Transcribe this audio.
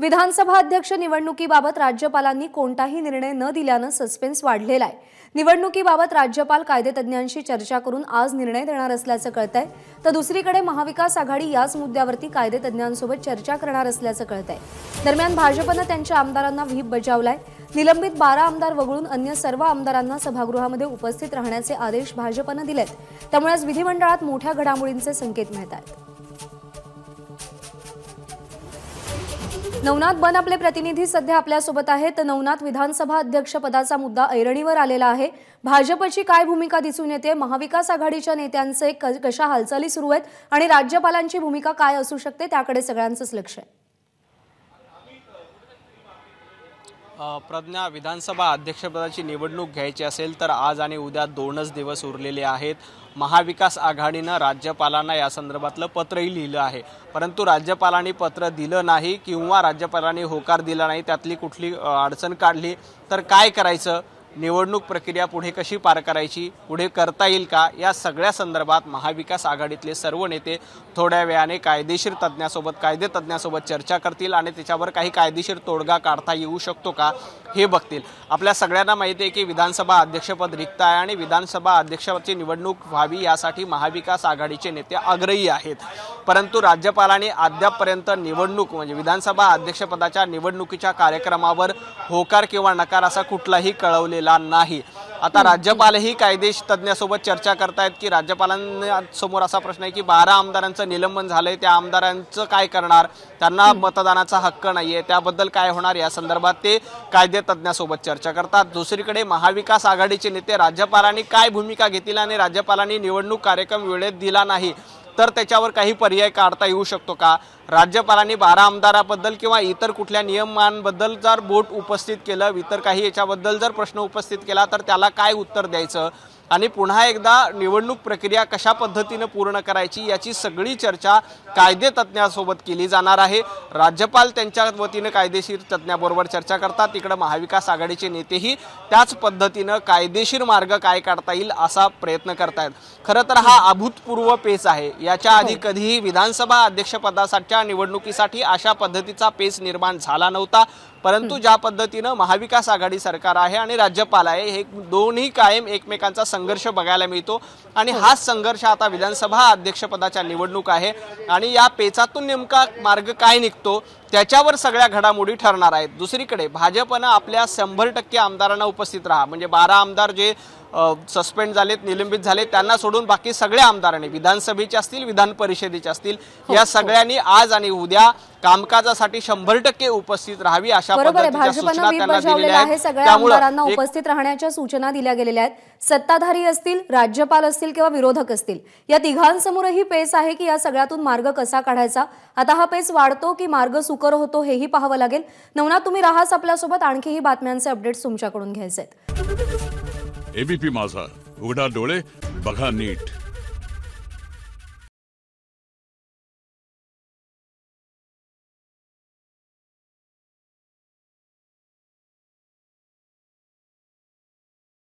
विधानसभा अध्यक्ष निवडणुकीबाबत राज्यपालांनी कोणताही निर्णय न दिल्यानं सस्पेन्स वाढलेला आहे निवडणुकीबाबत राज्यपाल कायदेतज्ञांशी चर्चा करून आज निर्णय देणार असल्याचं कळत आहे तर दुसरीकडे महाविकास आघाडी याच मुद्द्यावरती कायदेतज्ञांसोबत चर्चा करणार असल्याचं कळत आहे दरम्यान भाजपनं त्यांच्या आमदारांना व्हीप बजावलाय निलंबित बारा आमदार वगळून अन्य सर्व आमदारांना सभागृहामध्ये उपस्थित राहण्याचे आदेश भाजपनं दिलेत त्यामुळे आज विधिमंडळात मोठ्या घडामोडींचे संकेत मिळत आहेत नवनाथ बन आपले प्रतिनिधी सध्या आपल्यासोबत आहेत नवनाथ विधानसभा अध्यक्षपदाचा मुद्दा ऐरणीवर आलेला आहे भाजपची काय भूमिका दिसून येते महाविकास आघाडीच्या नेत्यांचे कशा हालचाली सुरू आहेत आणि राज्यपालांची भूमिका काय असू शकते त्याकडे सगळ्यांचंच लक्ष आहे प्रज्ञा विधानसभा अध्यक्षपदाची निवडणूक घ्यायची असेल तर आज आणि उद्या दोनच दिवस उरलेले आहेत महाविकास आघाडीनं राज्यपालांना या संदर्भातलं पत्रही लिहिलं आहे परंतु राज्यपालांनी पत्र दिलं नाही किंवा राज्यपालांनी होकार दिला नाही त्यातली कुठली अडचण काढली तर काय करायचं निवडणूक प्रक्रिया पुढे कशी पार करायची पुढे करता येईल का या सगळ्या संदर्भात महाविकास आघाडीतले सर्व नेते थोड्या वेळाने कायदेशीर तज्ज्ञासोबत कायदे तज्ज्ञासोबत चर्चा करतील आणि त्याच्यावर काही कायदेशीर तोडगा काढता येऊ शकतो का हे बघतील आपल्या सगळ्यांना माहिती आहे की विधानसभा अध्यक्षपद रिक्त आहे आणि विधानसभा अध्यक्षाची निवडणूक व्हावी यासाठी महाविकास आघाडीचे नेते आग्रही आहेत परंतु राज्यपालांनी अद्यापपर्यंत निवडणूक म्हणजे विधानसभा अध्यक्षपदाच्या निवडणुकीच्या कार्यक्रमावर होकार किंवा नकार असा कुठलाही कळवलेला दिला नाही आता राज्यपालही कायदेश तज्ज्ञासोबत चर्चा करतायत की राज्यपालांसमोर असा प्रश्न आहे की बारा आमदारांचं निलंबन झालंय त्या आमदारांचं काय करणार त्यांना मतदानाचा हक्क नाहीये त्याबद्दल काय होणार या संदर्भात ते कायदे तज्ज्ञासोबत चर्चा करतात दुसरीकडे महाविकास आघाडीचे नेते राज्यपालांनी काय भूमिका घेतली आणि राज्यपालांनी निवडणूक कार्यक्रम वेळेत दिला नाही तर त्याच्यावर काही पर्याय काढता येऊ शकतो का राज्यपालांनी बारा आमदाराबद्दल किंवा इतर कुठल्या नियमांबद्दल जर बोट उपस्थित केलं इतर काही याच्याबद्दल जर प्रश्न उपस्थित केला तर त्याला काय उत्तर द्यायचं आणि पुन्हा एकदा निवडणूक प्रक्रिया कशा पद्धतीनं पूर्ण करायची याची सगळी चर्चा कायदे तज्ज्ञासोबत केली जाणार आहे राज्यपाल त्यांच्या वतीनं कायदेशीर तज्ज्ञाबरोबर चर्चा करतात तिकडं महाविकास आघाडीचे नेतेही त्याच पद्धतीनं कायदेशीर मार्ग काय काढता येईल असा प्रयत्न करतायत खरं तर हा अभूतपूर्व पेच आहे याच्या आधी कधीही विधानसभा अध्यक्षपदासाठी निवडणुकीसाठी अशा पद्धतीचा पेस निर्माण झाला नव्हता परंतु ज्या पद्धतीनं महाविकास आघाडी सरकार आहे आणि राज्यपाल आहे हे दोन्ही कायम एकमेकांचा संघर्ष बघायला मिळतो आणि हाच संघर्ष आता विधानसभा अध्यक्षपदाच्या निवडणूक आहे आणि या पेचातून नेमका मार्ग काय निघतो त्याच्यावर सगळ्या घडामोडी ठरणार आहेत दुसरीकडे भाजपनं आपल्या शंभर टक्के आमदारांना उपस्थित राहा म्हणजे बारा आमदार जे सस्पेंड झालेत निलंबित झाले त्यांना सोडून बाकी सगळ्या आमदारांनी विधानसभेचे असतील विधान परिषदेचे असतील हो, या हो. सगळ्यांनी आज आणि उद्या कामकाजासाठी शंभर टक्के उपस्थित राहावी अशा बरोबर आहे भाजपनं आहे सगळ्या उपस्थित राहण्याच्या सूचना दिल्या गेलेल्या आहेत सत्ताधारी असतील राज्यपाल असतील किंवा विरोधक असतील या तिघांसमोरही पेस आहे की या सगळ्यातून मार्ग कसा काढायचा आता हा पेस वाढतो की मार्ग सुकर होतो हेही पाहावं लागेल नवनाथ तुम्ही राहास आपल्यासोबत आणखीही बातम्यांचे अपडेट्स तुमच्याकडून घ्यायचे आहेत एबीपी माझा उघडा डोळे बघा नीट